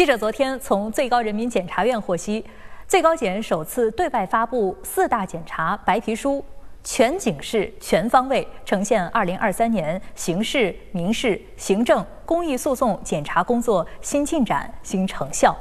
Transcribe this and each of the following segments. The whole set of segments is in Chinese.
记者昨天从最高人民检察院获悉，最高检首次对外发布四大检察白皮书，全景式、全方位呈现2023年刑事、民事、行政、公益诉讼检察工作新进展、新成效。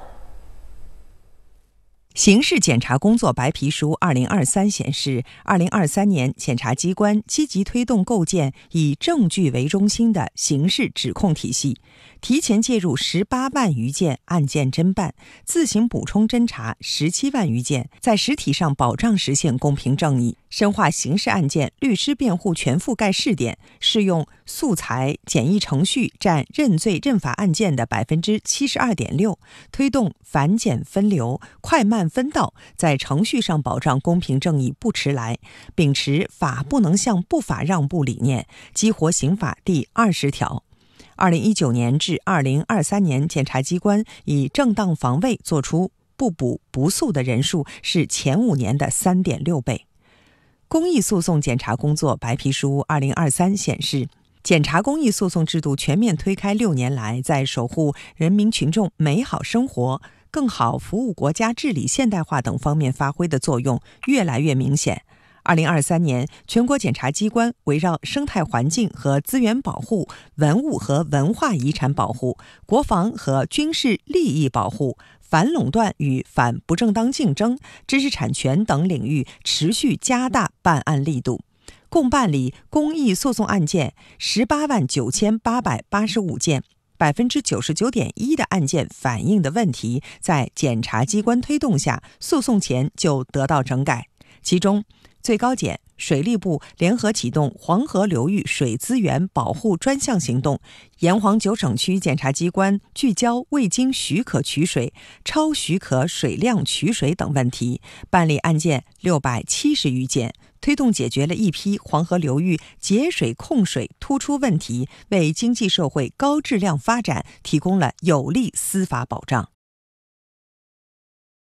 刑事检察工作白皮书（二零二三）显示，二零二三年检察机关积极推动构建以证据为中心的刑事指控体系，提前介入十八万余件案件侦办，自行补充侦查十七万余件，在实体上保障实现公平正义。深化刑事案件律师辩护全覆盖试点，适用速裁简易程序占认罪认罚案件的百分之七十二点六，推动繁简分流、快慢分道，在程序上保障公平正义不迟来。秉持“法不能向不法让步”理念，激活刑法第二十条。二零一九年至二零二三年，检察机关以正当防卫作出不捕不诉的人数是前五年的三点六倍。公益诉讼检查工作白皮书（二零二三）显示，检察公益诉讼制度全面推开六年来，在守护人民群众美好生活、更好服务国家治理现代化等方面发挥的作用越来越明显。二零二三年，全国检察机关围绕生态环境和资源保护、文物和文化遗产保护、国防和军事利益保护、反垄断与反不正当竞争、知识产权等领域，持续加大办案力度，共办理公益诉讼案件十八万九千八百八十五件，百分之九十九点一的案件反映的问题，在检察机关推动下，诉讼前就得到整改，其中。最高检、水利部联合启动黄河流域水资源保护专项行动，沿黄九省区检察机关聚焦未经许可取水、超许可水量取水等问题，办理案件六百七十余件，推动解决了一批黄河流域节水控水突出问题，为经济社会高质量发展提供了有力司法保障。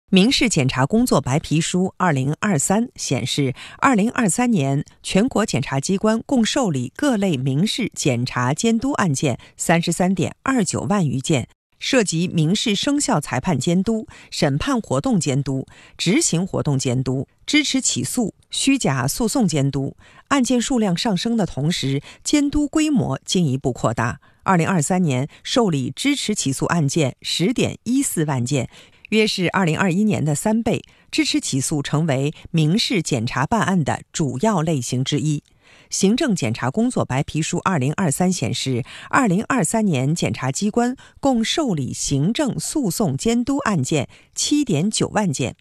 民事检察工作白皮书（二零二三）显示，二零二三年全国检察机关共受理各类民事检察监督案件三十三点二九万余件，涉及民事生效裁判监督、审判活动监督、执行活动监督、支持起诉、虚假诉讼监督。案件数量上升的同时，监督规模进一步扩大。二零二三年受理支持起诉案件十点一四万件。约是二零二一年的三倍，支持起诉成为民事检察办案的主要类型之一。行政检察工作白皮书二零二三显示，二零二三年检察机关共受理行政诉讼监督案件七点九万件，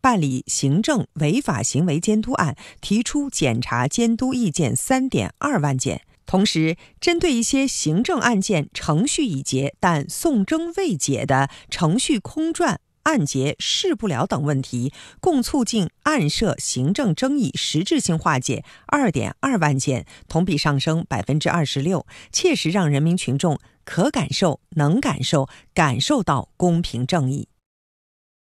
办理行政违法行为监督案，提出检察监督意见三点二万件。同时，针对一些行政案件程序已结但讼争未解的程序空转、案结事不了等问题，共促进案涉行政争议实质性化解二点二万件，同比上升百分之二十六，切实让人民群众可感受、能感受、感受到公平正义。